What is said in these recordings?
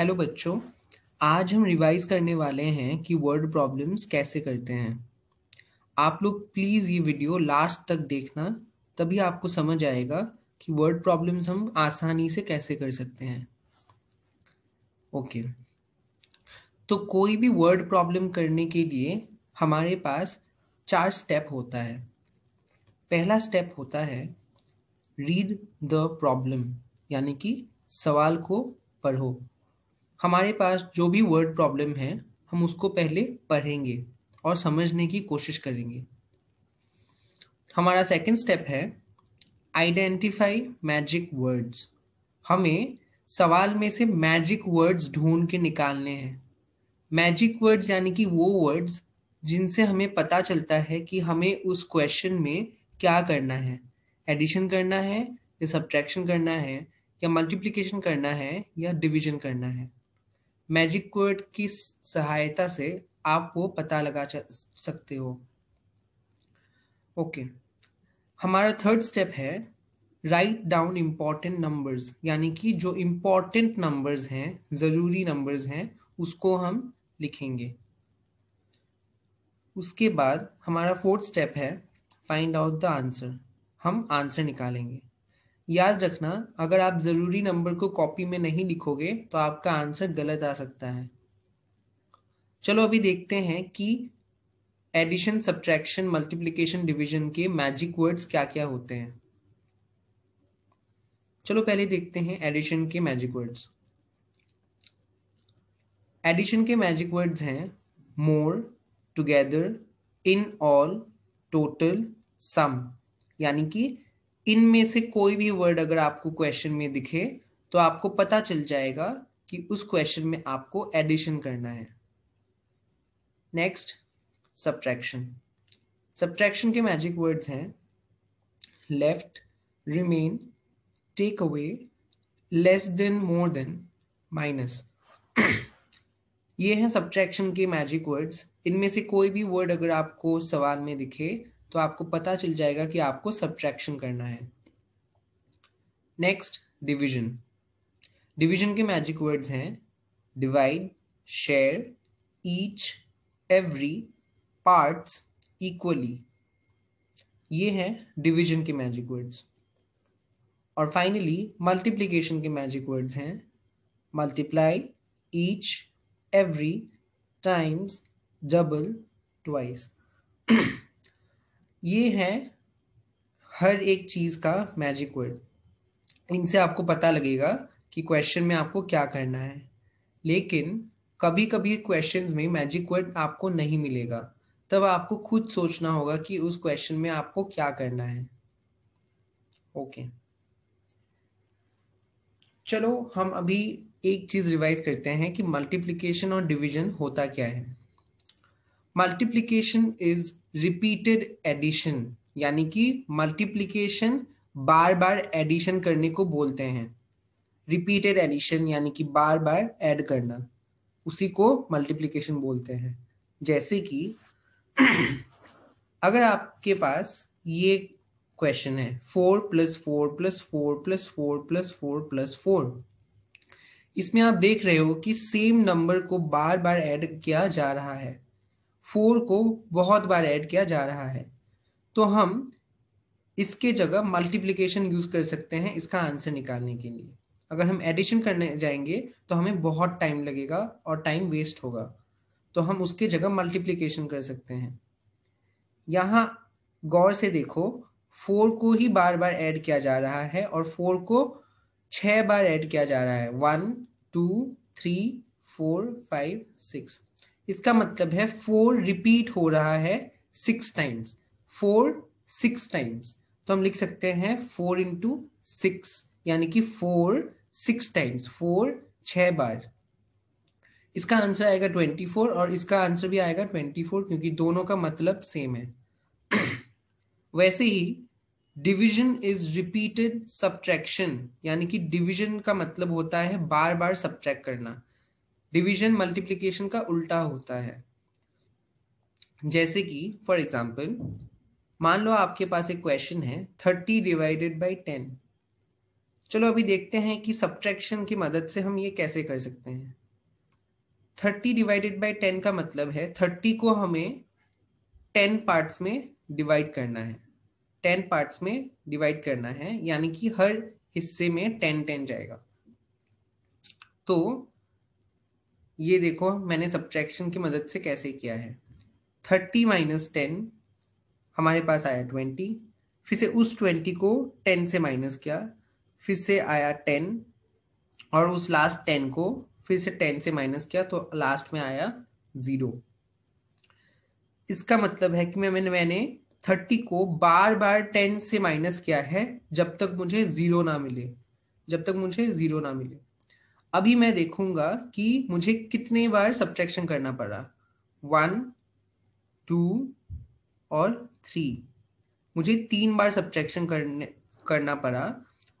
Hello बच्चों आज हम रिवाइज करने वाले हैं कि वर्ड प्रॉब्लम्स कैसे करते हैं आप लोग प्लीज़ ये वीडियो लास्ट तक देखना तभी आपको समझ आएगा कि वर्ड प्रॉब्लम्स हम आसानी से कैसे कर सकते हैं ओके okay. तो कोई भी वर्ड प्रॉब्लम करने के लिए हमारे पास चार स्टेप होता है पहला स्टेप होता है रीड द प्रॉब्लम यानी कि सवाल को पढ़ो हमारे पास जो भी वर्ड प्रॉब्लम है हम उसको पहले पढ़ेंगे और समझने की कोशिश करेंगे हमारा सेकंड स्टेप है आइडेंटिफाई मैजिक वर्ड्स हमें सवाल में से मैजिक वर्ड्स ढूंढ के निकालने हैं मैजिक वर्ड्स यानी कि वो वर्ड्स जिनसे हमें पता चलता है कि हमें उस क्वेश्चन में क्या करना है एडिशन करना है या सब्ट्रैक्शन करना है या मल्टीप्लिकेशन करना है या डिवीजन करना है मैजिक वर्ड की सहायता से आप वो पता लगा सकते हो ओके okay. हमारा थर्ड स्टेप है राइट डाउन इम्पॉर्टेंट नंबर्स यानी कि जो इम्पॉर्टेंट नंबर्स हैं ज़रूरी नंबर्स हैं उसको हम लिखेंगे उसके बाद हमारा फोर्थ स्टेप है फाइंड आउट द आंसर हम आंसर निकालेंगे याद रखना अगर आप ज़रूरी नंबर को कॉपी में नहीं लिखोगे तो आपका आंसर गलत आ सकता है चलो अभी देखते हैं कि एडिशन सब्ट्रैक्शन मल्टीप्लिकेशन डिवीजन के मैजिक वर्ड्स क्या क्या होते हैं चलो पहले देखते हैं एडिशन के मैजिक वर्ड्स एडिशन के मैजिक वर्ड्स हैं more together in all total sum यानी कि इनमें से कोई भी वर्ड अगर आपको क्वेश्चन में दिखे तो आपको पता चल जाएगा कि उस क्वेश्चन में आपको एडिशन करना है नेक्स्ट सब्ट्रैक्शन सब्ट्रैक्शन के मैजिक वर्ड्स हैं left remain take away less than more than minus ये हैं सब्ट्रैक्शन के मैजिक वर्ड्स इनमें से कोई भी वर्ड अगर आपको सवाल में दिखे तो आपको पता चल जाएगा कि आपको सब्ट्रैक्शन करना है नेक्स्ट डिवीजन डिवीजन के मैजिक वर्ड्स हैं divide share each every parts equally ये है डिवीजन के मैजिक वर्ड्स और फाइनली मल्टीप्लिकेशन के मैजिक वर्ड्स हैं multiply each every times double twice ये है हर एक चीज का मैजिक वर्ड इनसे आपको पता लगेगा कि क्वेश्चन में आपको क्या करना है लेकिन कभी कभी क्वेश्चन में मैजिक वर्ड आपको नहीं मिलेगा तब आपको खुद सोचना होगा कि उस क्वेश्चन में आपको क्या करना है ओके okay. चलो हम अभी एक चीज रिवाइज करते हैं कि मल्टीप्लिकेशन और डिवीजन होता क्या है मल्टीप्लीकेशन इज रिपीटेड एडिशन यानी कि मल्टीप्लीकेशन बार बार एडिशन करने को बोलते हैं रिपीटेड एडिशन यानी कि बार बार ऐड करना उसी को मल्टीप्लीकेशन बोलते हैं जैसे कि अगर आपके पास ये क्वेश्चन है four plus four plus four plus four plus four plus four इसमें आप देख रहे हो कि सेम नंबर को बार बार ऐड किया जा रहा है फोर को बहुत बार ऐड किया जा रहा है तो हम इसके जगह मल्टीप्लीकेशन यूज कर सकते हैं इसका आंसर निकालने के लिए अगर हम एडिशन करने जाएंगे तो हमें बहुत टाइम लगेगा और टाइम वेस्ट होगा तो हम उसके जगह मल्टीप्लीकेशन कर सकते हैं यहाँ गौर से देखो फोर को ही बार बार ऐड किया जा रहा है और फोर को छः बार ऐड किया जा रहा है one two three four five six इसका मतलब है फोर रिपीट हो रहा है six times four six times तो हम लिख सकते हैं फोर इंटू सिक्स यानी कि फोर सिक्स टाइम्स फोर छ बार इसका आंसर आएगा ट्वेंटी फोर और इसका आंसर भी आएगा ट्वेंटी फोर क्योंकि दोनों का मतलब सेम है वैसे ही डिवीजन इज रिपीटेड सब्ट्रैक्शन यानी कि डिवीजन का मतलब होता है बार बार सब्ट्रैक्ट करना डिवीजन मल्टीप्लीकेशन का उल्टा होता है जैसे कि फॉर एग्जाम्पल मान लो आपके पास एक क्वेश्चन है थर्टी डिवाइडेड बाई टेन चलो अभी देखते हैं कि सब्ट्रैक्शन की मदद से हम ये कैसे कर सकते हैं थर्टी डिवाइडेड बाई टेन का मतलब है थर्टी को हमें टेन पार्ट्स में डिवाइड करना है टेन पार्ट्स में डिवाइड करना है यानी कि हर हिस्से में टेन टेन जाएगा तो ये देखो मैंने सब्ट्रैक्शन की मदद से कैसे किया है थर्टी माइनस टेन हमारे पास आया ट्वेंटी फिर से उस ट्वेंटी को टेन से माइनस किया फिर से आया टेन और उस लास्ट टेन को फिर से टेन से माइनस किया तो लास्ट में आया ज़ीरो इसका मतलब है कि मैं मैंने मैंने थर्टी को बार बार टेन से माइनस किया है जब तक मुझे ज़ीरो ना मिले जब तक मुझे ज़ीरो ना मिले अभी मैं देखूंगा कि मुझे कितने बार सब्ट्रैक्शन करना पड़ा वन टू और थ्री मुझे तीन बार सब्ट्रैक्शन करने करना पड़ा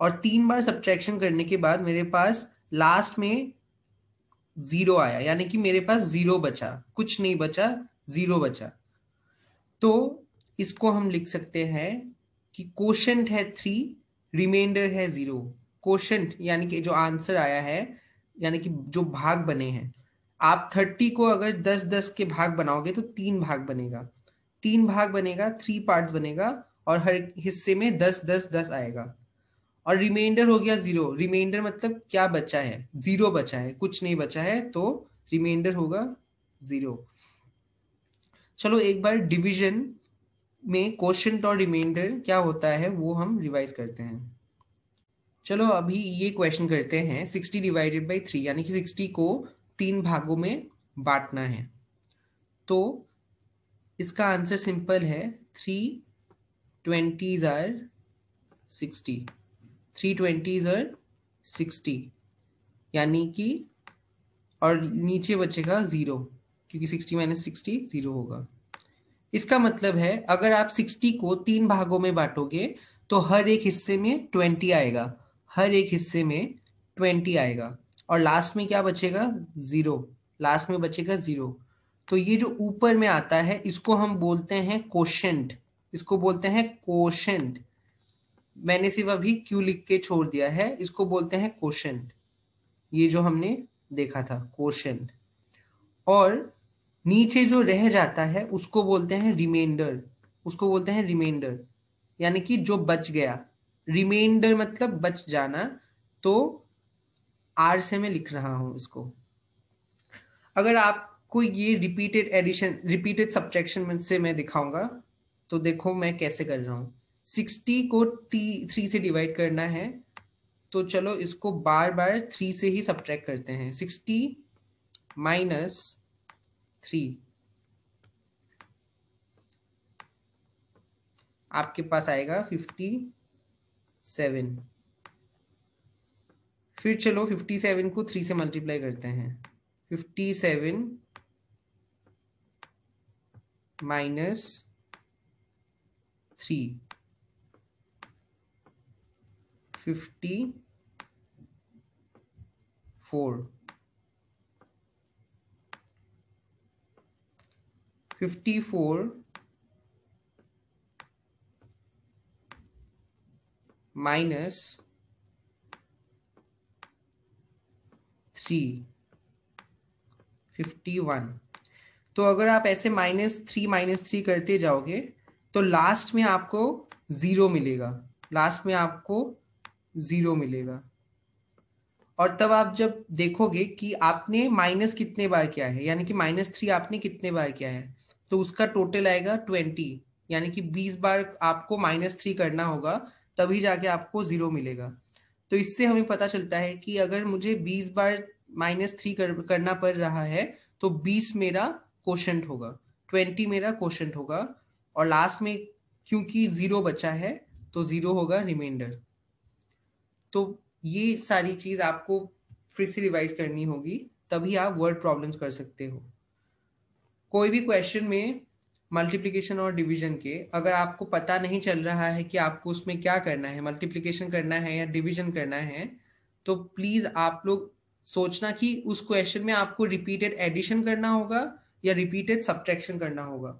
और तीन बार सब्ट्रैक्शन करने के बाद मेरे पास लास्ट में जीरो आया यानी कि मेरे पास जीरो बचा कुछ नहीं बचा जीरो बचा तो इसको हम लिख सकते हैं कि क्वेश्चन है थ्री रिमाइंडर है जीरो क्वेश्चन यानी कि जो आंसर आया है यानी कि जो भाग बने हैं आप थर्टी को अगर दस दस के भाग बनाओगे तो तीन भाग बनेगा तीन भाग बनेगा थ्री पार्ट्स बनेगा और हर हिस्से में दस दस दस आएगा और रिमाइंडर हो गया जीरो रिमाइंडर मतलब क्या बचा है जीरो बचा है कुछ नहीं बचा है तो रिमाइंडर होगा जीरो चलो एक बार डिवीजन में क्वेश्चन और रिमाइंडर क्या होता है वो हम रिवाइज करते हैं चलो अभी ये क्वेश्चन करते हैं सिक्सटी डिवाइडेड बाई थ्री यानी कि सिक्सटी को तीन भागों में बांटना है तो इसका आंसर सिंपल है three twenties are sixty three twenties are sixty यानी कि और नीचे बचेगा ज़ीरो क्योंकि सिक्सटी माइनस सिक्सटी ज़ीरो होगा इसका मतलब है अगर आप सिक्सटी को तीन भागों में बांटोगे तो हर एक हिस्से में ट्वेंटी आएगा हर एक हिस्से में ट्वेंटी आएगा और लास्ट में क्या बचेगा ज़ीरो लास्ट में बचेगा ज़ीरो तो ये जो ऊपर में आता है इसको हम बोलते हैं कोशेंट इसको बोलते हैं कोशेंट मैंने सिर्फ अभी क्यू लिख के छोड़ दिया है इसको बोलते हैं कोशेंट ये जो हमने देखा था कोशेंट और नीचे जो रह जाता है उसको बोलते हैं रिमाइंडर उसको बोलते हैं रिमाइंडर यानी कि जो बच गया रिमाइंडर मतलब बच जाना तो आर से मैं लिख रहा हूं इसको अगर आपको ये रिपीटेड एडिशन रिपीटेड सब्ट्रैक्शन से मैं दिखाऊंगा तो देखो मैं कैसे कर रहा हूं सिक्सटी को थ्री से डिवाइड करना है तो चलो इसको बार बार थ्री से ही सब्ट्रैक्ट करते हैं सिक्सटी माइनस थ्री आपके पास आएगा फिफ्टी सेवन फिर चलो फिफ्टी सेवन को थ्री से मल्टीप्लाई करते हैं fifty seven minus three fifty four fifty four minus 3 51 तो अगर आप ऐसे माइनस थ्री माइनस थ्री करते जाओगे तो लास्ट में आपको ज़ीरो मिलेगा लास्ट में आपको ज़ीरो मिलेगा और तब आप जब देखोगे कि आपने माइनस कितने बार किया है यानी कि माइनस थ्री आपने कितने बार किया है तो उसका टोटल आएगा ट्वेंटी यानी कि बीस बार आपको माइनस थ्री करना होगा तभी जाके आपको जीरो मिलेगा तो इससे हमें पता चलता है कि अगर मुझे बीस बार माइनस थ्री कर, करना पड़ रहा है तो बीस मेरा क्वेश्चन होगा ट्वेंटी मेरा क्वेश्चन होगा और लास्ट में क्योंकि जीरो बचा है तो जीरो होगा रिमाइंडर तो ये सारी चीज आपको फिर से रिवाइज करनी होगी तभी आप वर्ड प्रॉब्लम्स कर सकते हो कोई भी क्वेश्चन में मल्टीप्लीकेशन और डिवीजन के अगर आपको पता नहीं चल रहा है कि आपको उसमें क्या करना है मल्टीप्लीकेशन करना है या डिवीजन करना है तो प्लीज आप लोग सोचना कि उस क्वेश्चन में आपको रिपीटेड एडिशन करना होगा या रिपीटेड सब्ट्रैक्शन करना होगा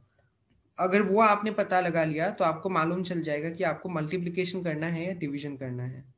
अगर वो आपने पता लगा लिया तो आपको मालूम चल जाएगा कि आपको मल्टीप्लीकेशन करना है या डिवीजन करना है